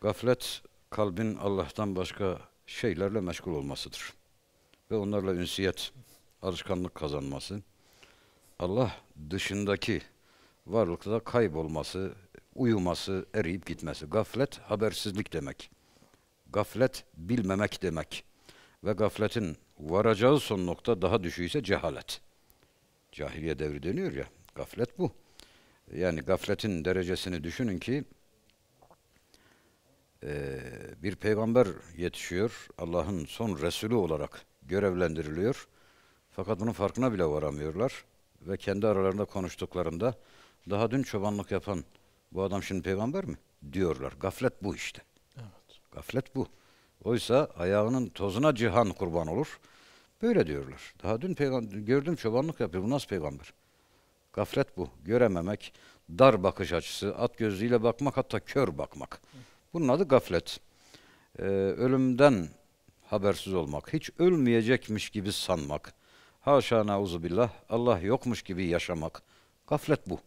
Gaflet kalbin Allah'tan başka şeylerle meşgul olmasıdır. Ve onlarla ünsiyet, alışkanlık kazanması, Allah dışındaki varlıkta kaybolması, uyuması, eriyip gitmesi. Gaflet habersizlik demek. Gaflet bilmemek demek. Ve gafletin varacağı son nokta daha düşüyse cehalet. Cahiliye devri dönüyor ya. Gaflet bu. Yani gafletin derecesini düşünün ki ee, bir peygamber yetişiyor. Allah'ın son Resulü olarak görevlendiriliyor. Fakat bunun farkına bile varamıyorlar. Ve kendi aralarında konuştuklarında daha dün çobanlık yapan bu adam şimdi peygamber mi? Diyorlar. Gaflet bu işte. Evet. Gaflet bu. Oysa ayağının tozuna cihan kurban olur. Böyle diyorlar. Daha dün peygamber, gördüm çobanlık yapıyor. Bu nasıl peygamber? Gaflet bu. Görememek, dar bakış açısı, at gözlüğüyle bakmak hatta kör bakmak. Hı. Bunun adı gaflet. Ee, ölümden habersiz olmak, hiç ölmeyecekmiş gibi sanmak, haşa nauzubillah Allah yokmuş gibi yaşamak. Gaflet bu.